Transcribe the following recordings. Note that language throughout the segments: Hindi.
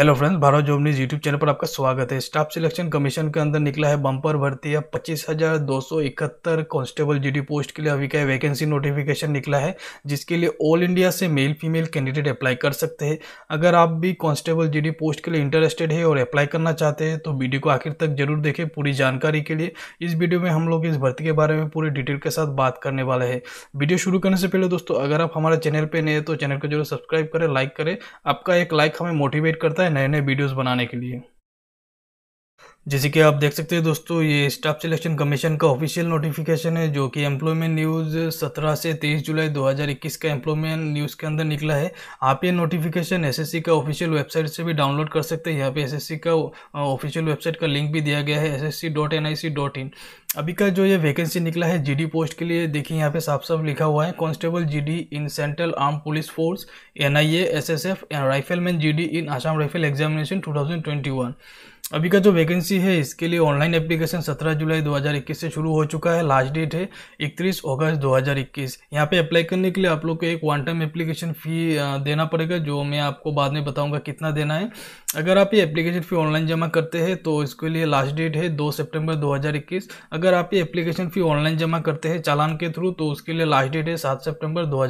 Hello friends Bharat job news YouTube channel पर आपका स्वागत है स्टाफ सिलेक्शन कमीशन के अंदर निकला है बम्पर भर्ती है पच्चीस हज़ार दो सौ इकहत्तर कॉन्स्टेबल जीडी पोस्ट के लिए अभी का वैकेंसी नोटिफिकेशन निकला है जिसके लिए ऑल इंडिया से मेल फीमेल कैंडिडेट अप्लाई कर सकते हैं अगर आप भी कॉन्स्टेबल जी पोस्ट के लिए इंटरेस्टेड है और अप्लाई करना चाहते हैं तो वीडियो को आखिर तक जरूर देखें पूरी जानकारी के लिए इस वीडियो में हम लोग इस भर्ती के बारे में पूरी डिटेल के साथ बात करने वाले हैं वीडियो शुरू करने से पहले दोस्तों अगर आप हमारे चैनल पर नए तो चैनल को जरूर सब्सक्राइब करें लाइक करें आपका एक लाइक हमें मोटिवेट करता है है नए नए वीडियोस बनाने के लिए जैसे कि आप देख सकते हैं दोस्तों ये स्टाफ सिलेक्शन कमीशन का ऑफिशियल नोटिफिकेशन है जो कि एम्प्लॉयमेंट न्यूज़ 17 से 23 जुलाई 2021 का एम्प्लॉयमेंट न्यूज़ के अंदर निकला है आप ये नोटिफिकेशन एसएससी का ऑफिशियल वेबसाइट से भी डाउनलोड कर सकते हैं यहाँ पे एसएससी का ऑफिशियल वेबसाइट का लिंक भी दिया गया है एस अभी का जो ये वैकेंसी निकला है जी पोस्ट के लिए देखिए यहाँ पे साफ साफ लिखा हुआ है constable G in central arm police force N SSF and rifleman G in Assam rifle examination 2021 अभी का जो वैकेंसी है इसके लिए ऑनलाइन एप्लीकेशन 17 जुलाई 2021 से शुरू हो चुका है लास्ट डेट है 31 अगस्त 2021 यहाँ पे अप्लाई करने के लिए आप लोग को एक वन टाइम एप्लीकेशन फ़ी देना पड़ेगा जो मैं आपको बाद में बताऊंगा कितना देना है अगर आप ये एप्लीकेशन फ़ी ऑनलाइन जमा करते हैं तो इसके लिए लास्ट डेट है दो सेप्टेम्बर दो अगर आप ये एप्लीकेशन फ़ी ऑनलाइन जमा करते हैं चालान के थ्रू तो उसके लिए लास्ट डेट है सात सेप्टेम्बर दो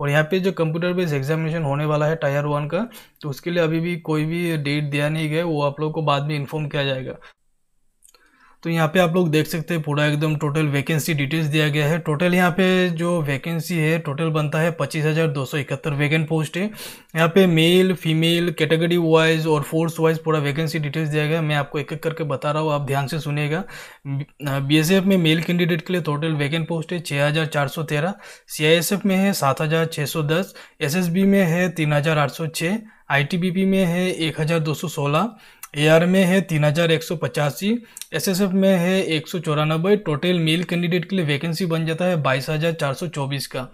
और यहाँ पर जो कंप्यूटर बेस्ड एग्जामिनेशन होने वाला है टायर वन का तो उसके लिए अभी भी कोई भी डेट दिया नहीं गया वो आप लोग को आपको बाद में इन्फॉर्म किया जाएगा तो यहाँ पे आप लोग देख सकते हैं पूरा एकदम टोटल वैकेंसी डिटेल्स दिया गया है टोटल यहाँ पे जो वैकेंसी है टोटल बनता है पच्चीस हज़ार दो सौ इकहत्तर वैकेंट पोस्ट है यहाँ पे मेल फीमेल कैटेगरी वाइज और फोर्स वाइज पूरा वैकेंसी डिटेल्स दिया गया है मैं आपको एक एक करके बता रहा हूँ आप ध्यान से सुनेगा बी एस एफ में मेल कैंडिडेट के लिए टोटल वैकेंट पोस्ट है छः हज़ार चार सौ तेरह सी आई एस एफ में है सात हज़ार छः सौ दस एस एस बी में है तीन हज़ार आठ सौ छः आई टी बी पी में है एक हज़ार दो सौ सोलह एआर में है तीन हज़ार एक सौ पचासी एस एस एफ में है एक सौ चौरानबे टोटल मेल कैंडिडेट के लिए वैकेंसी बन जाता है बाईस हज़ार चार सौ चौबीस का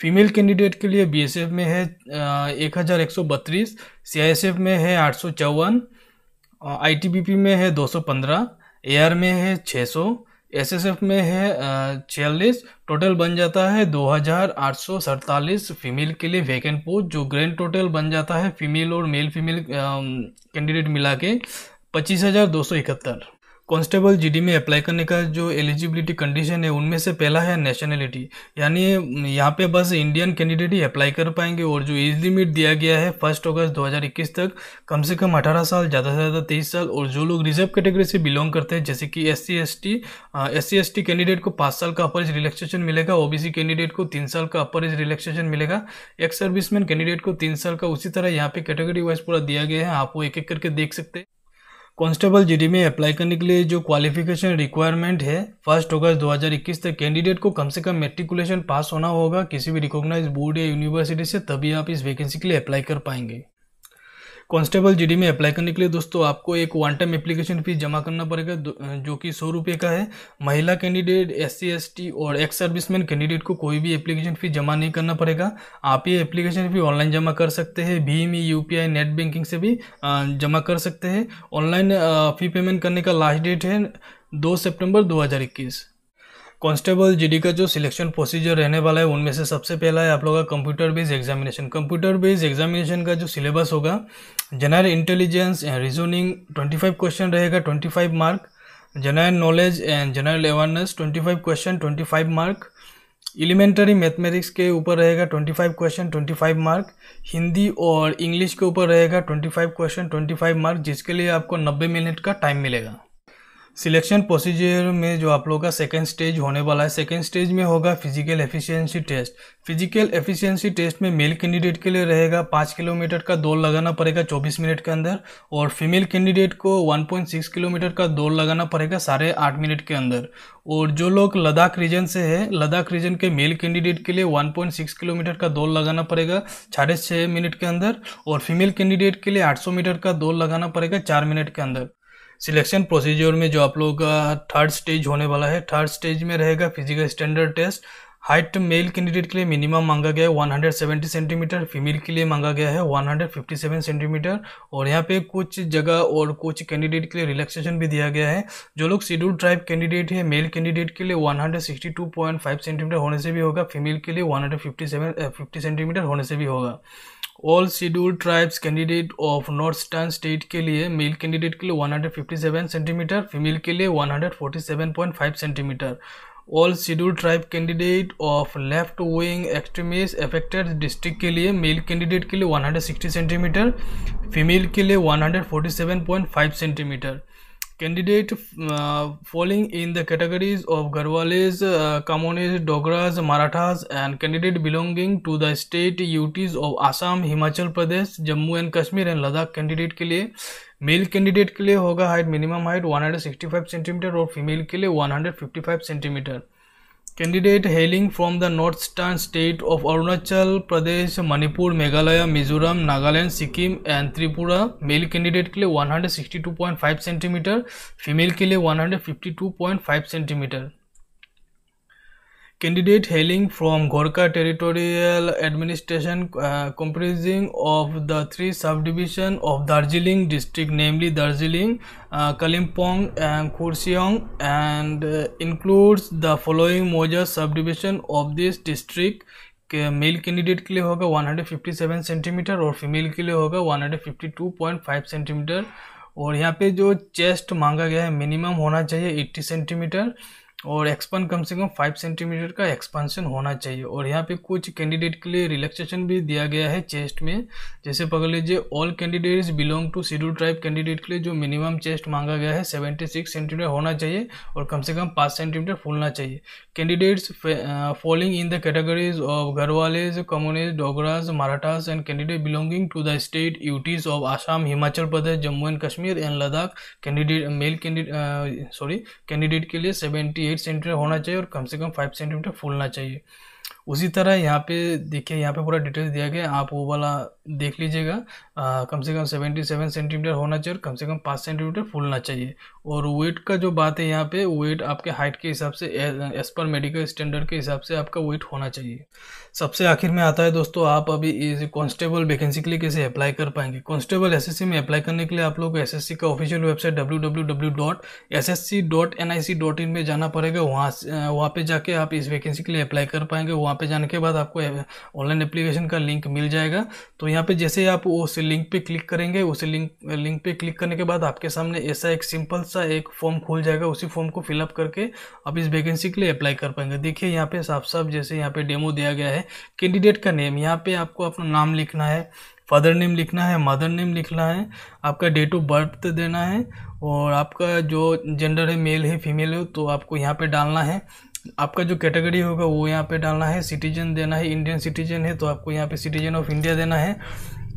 फीमेल कैंडिडेट के लिए बी एस एफ में है एक हज़ार एक सौ बत्तीस सी आई एस एफ में है आठ सौ चौवन आई टी बी पी में है दो सौ पंद्रह ए आर में है छः सौ एस एस एफ में है छियालीस टोटल बन जाता है दो हज़ार आठ सौ सड़तालीस फीमेल के लिए वैकेंट पोस्ट जो ग्रैंड टोटल बन जाता है फीमेल और मेल फीमेल कैंडिडेट मिला के पच्चीस हज़ार दो सौ इकहत्तर कॉन्स्टेबल जीडी में अप्लाई करने का जो एलिजिबिलिटी कंडीशन है उनमें से पहला है नेशनलिटी यानी यहाँ पे बस इंडियन कैंडिडेट ही अप्लाई कर पाएंगे और जो एज लिमिट दिया गया है फर्स्ट अगस्त 2021 तक कम से कम 18 साल ज़्यादा से ज़्यादा 23 साल और जो लोग रिजर्व कैटेगरी से बिलोंग करते हैं जैसे कि S C S T S C S T candidate को पाँच साल का अपर एज रिलैक्सेशन मिलेगा ओ कैंडिडेट को तीन साल का अपर एज रिलैक्सेशन मिलेगा एक्स सर्विसमैन कैंडिडेट को तीन साल का उसी तरह यहाँ पे कैटेगरी वाइज पूरा दिया गया है आप वो एक एक करके देख सकते हैं कॉन्स्टेबल जीडी में अप्लाई करने के लिए जो क्वालिफिकेशन रिक्वायरमेंट है फर्स्ट अगस्त 2021 तक कैंडिडेट को कम से कम मेट्रिकुलेशन पास होना होगा किसी भी रिकॉग्नाइज बोर्ड या यूनिवर्सिटी से तभी आप इस वैकेंसी के लिए अप्लाई कर पाएंगे कॉन्स्टेबल जी में अप्लाई करने के लिए दोस्तों आपको एक वन टाइम एप्लीकेशन फीस जमा करना पड़ेगा जो कि सौ रुपये का है महिला कैंडिडेट एस सी और एक्स सर्विसमैन कैंडिडेट को कोई भी एप्लीकेशन फीस जमा नहीं करना पड़ेगा आप ये एप्लीकेशन फी ऑनलाइन जमा कर सकते हैं भीम यू नेट बैंकिंग से भी जमा कर सकते हैं ऑनलाइन फी पेमेंट करने का लास्ट डेट है दो सेप्टेम्बर दो कांस्टेबल जीडी का जो सिलेक्शन प्रोसीजर रहने वाला है उनमें से सबसे पहला है आप लोगों का computer based examination computer based examination का जो सिलेबस होगा general intelligence and reasoning 25 question रहेगा 25 mark general knowledge and general awareness 25 question 25 mark elementary mathematics के ऊपर रहेगा 25 क्वेश्चन 25 मार्क हिंदी और इंग्लिश के ऊपर रहेगा 25 क्वेश्चन 25 मार्क जिसके लिए आपको 90 मिनट का टाइम मिलेगा सिलेक्शन प्रोसीजर में जो आप लोगों का सेकेंड स्टेज होने वाला है सेकेंड स्टेज में होगा physical efficiency test physical efficiency test में मेल कैंडिडेट के लिए रहेगा पाँच किलोमीटर का दौड़ लगाना पड़ेगा चौबीस मिनट के अंदर और फीमेल कैंडिडेट को वन पॉइंट सिक्स किलोमीटर का दौड़ लगाना पड़ेगा साढ़े आठ मिनट के अंदर और जो लोग लद्दाख रीजन से है लद्दाख रीजन के मेल कैंडिडेट के लिए वन पॉइंट सिक्स किलोमीटर का दौड़ लगाना पड़ेगा साढ़े छः मिनट के अंदर और फीमेल कैंडिडेट के लिए आठ सौ मीटर का दौड़ लगाना पड़ेगा चार मिनट के अंदर सिलेक्शन प्रोसीजर में जो आप लोग का थर्ड स्टेज होने वाला है थर्ड स्टेज में रहेगा physical standard test height male candidate के लिए मिनिमम मांगा गया है 170 सेंटीमीटर फीमेल के लिए मांगा गया है 157 सेंटीमीटर और यहाँ पे कुछ जगह और कुछ कैंडिडेट के लिए रिलैक्सेशन भी दिया गया है जो लोग शेड्यूल ट्राइब कैंडिडेट है मेल कैंडिडेट के लिए 162.5 सेंटीमीटर होने से भी होगा फीमेल के लिए 157 50 सेंटीमीटर होने से भी होगा all schedule tribes candidate of north eastern state के लिए मेल कैंडिडेट के लिए 157 सेंटीमीटर फीमेल के लिए 147.5 centimetre all schedule tribe candidate of left wing extremist affected district के लिए मेल कैंडिडेट के लिए 160 सेंटीमीटर फीमेल के लिए 147.5 centimetre Candidate uh, falling in the categories of Garhwales, uh, Kamanes, Dogras, Marathas and candidate belonging to the state UTs of Assam, Himachal Pradesh, Jammu and Kashmir and Ladakh candidate के लिए मेल कैंडिडेट के लिए होगा हाइट मिनिमम हाइट 165 सेंटीमीटर और फीमेल के लिए 155 centimetre Candidate hailing from the northern state of Arunachal Pradesh, Manipur, Meghalaya, Mizoram, Nagaland, Sikkim and Tripura. Male candidate के लिए 162.5 सेंटीमीटर, फीमेल के लिए 152.5 centimetre Candidate hailing from Gorkha Territorial Administration uh, comprising of the three subdivision of Darjeeling district namely Darjeeling, uh, Kalimpong and Kurseong and uh, includes the following major subdivision of this district के मेल कैंडिडेट के लिए होगा 157 सेंटीमीटर और फीमेल के लिए होगा 152.5 सेंटीमीटर और यहाँ पे जो चेस्ट मांगा गया है मिनिमम होना चाहिए 80 सेंटीमीटर और एक्सपन कम से कम फाइव सेंटीमीटर का एक्सपांसन होना चाहिए और यहाँ पे कुछ कैंडिडेट के लिए रिलैक्सेशन भी दिया गया है चेस्ट में जैसे पकड़ लीजिए all candidates belong to schedule tribe candidate के लिए जो मिनिमम चेस्ट मांगा गया है सेवेंटी सिक्स सेंटीमीटर होना चाहिए और कम से कम पाँच सेंटीमीटर फूलना चाहिए candidates falling in the categories of Garhwalis Kumaonis Dogras Marathas and candidate belonging to the state UTs of Assam Himachal Pradesh Jammu and Kashmir and Ladakh candidate male candidate sorry candidate के लिए सेवेंटी एट सेंटीमीटर होना चाहिए और कम से कम फाइव सेंटीमीटर फूलना चाहिए उसी तरह यहाँ पे देखिए यहाँ पे पूरा डिटेल्स दिया गया आप वो वाला देख लीजिएगा कम से कम सेवेंटी सेवन सेंटीमीटर होना चाहिए और कम से कम पाँच सेंटीमीटर फूलना चाहिए और वेट का जो बात है यहाँ पे वेट आपके हाइट के हिसाब से एज पर मेडिकल स्टैंडर्ड के हिसाब से आपका वेट होना चाहिए सबसे आखिर में आता है दोस्तों आप अभी इस कॉन्स्टेबल वैकेंसी के लिए कैसे अप्लाई कर पाएंगे कॉन्स्टेबल एस में अप्लाई करने के लिए आप लोग एस का ऑफिशियल वेबसाइट डब्ल्यू में जाना पड़ेगा वहाँ वहाँ पर जाके आप इस वैकेंसी के लिए अप्लाई कर पाएंगे वहाँ पे जाने के बाद आपको ऑनलाइन एप्लीकेशन का लिंक मिल जाएगा तो यहाँ पे जैसे आप उस लिंक पे क्लिक करेंगे उस लिंक लिंक पे क्लिक करने के बाद आपके सामने ऐसा एक सिंपल सा एक फॉर्म खुल जाएगा उसी फॉर्म को फिलअप करके आप इस वैकेंसी के लिए अप्लाई कर पाएंगे देखिए यहाँ पे साफ साफ जैसे यहाँ पे डेमो दिया गया है कैंडिडेट का नेम यहाँ पे आपको अपना नाम लिखना है फादर नेम लिखना है मदर नेम लिखना है आपका डेट ऑफ बर्थ देना है और आपका जो जेंडर है मेल है फीमेल है तो आपको यहाँ पे डालना है आपका जो कैटेगरी होगा वो यहाँ पे डालना है सिटीजन देना है इंडियन सिटीजन है तो आपको यहाँ पे सिटीजन ऑफ इंडिया देना है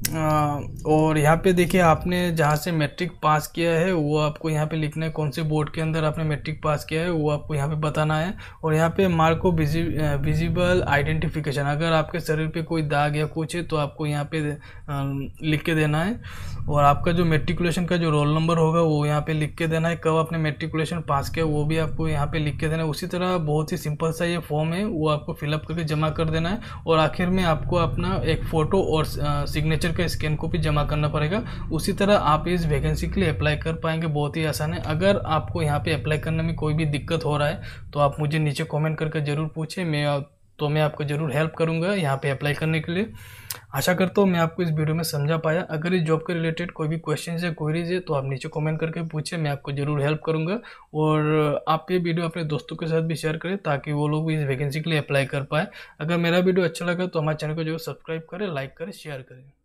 और यहाँ पे देखिए आपने जहाँ से मैट्रिक पास किया है वो आपको यहाँ पे लिखना है कौन से बोर्ड के अंदर आपने मैट्रिक पास किया है वो आपको यहाँ पे बताना है और यहाँ पे मार्क विजिबल आइडेंटिफिकेशन अगर आपके शरीर पे कोई दाग या कुछ है तो आपको यहाँ पे लिख के देना है और आपका जो मेट्रिकुलेशन का जो रोल नंबर होगा वो यहाँ पर लिख के देना है कब आपने मेट्रिकुलेशन पास किया वो भी आपको यहाँ पर लिख के देना है उसी तरह बहुत ही सिंपल सा ये फॉर्म है वो आपको फिलअप करके जमा कर देना है और आखिर में आपको अपना एक फ़ोटो और सिग्नेचर पिक्चर का स्कैन कॉपी जमा करना पड़ेगा उसी तरह आप इस वैकेंसी के लिए अप्लाई कर पाएंगे बहुत ही आसान है अगर आपको यहाँ पे अप्लाई करने में कोई भी दिक्कत हो रहा है तो आप मुझे नीचे कमेंट करके ज़रूर पूछें मैं तो मैं आपको ज़रूर हेल्प करूँगा यहाँ पे अप्लाई करने के लिए आशा करता हूँ मैं आपको इस वीडियो में समझा पाया अगर इस जॉब के रिलेटेड कोई भी क्वेश्चन है क्वेरीज है तो आप नीचे कमेंट करके पूछें मैं आपको ज़रूर हेल्प करूँगा और आप ये वीडियो अपने दोस्तों के साथ भी शेयर करें ताकि वो लोग भी इस वैकेंसी के लिए अप्लाई कर पाए अगर मेरा वीडियो अच्छा लगा तो हमारे चैनल को जरूर सब्सक्राइब करें लाइक करें शेयर करें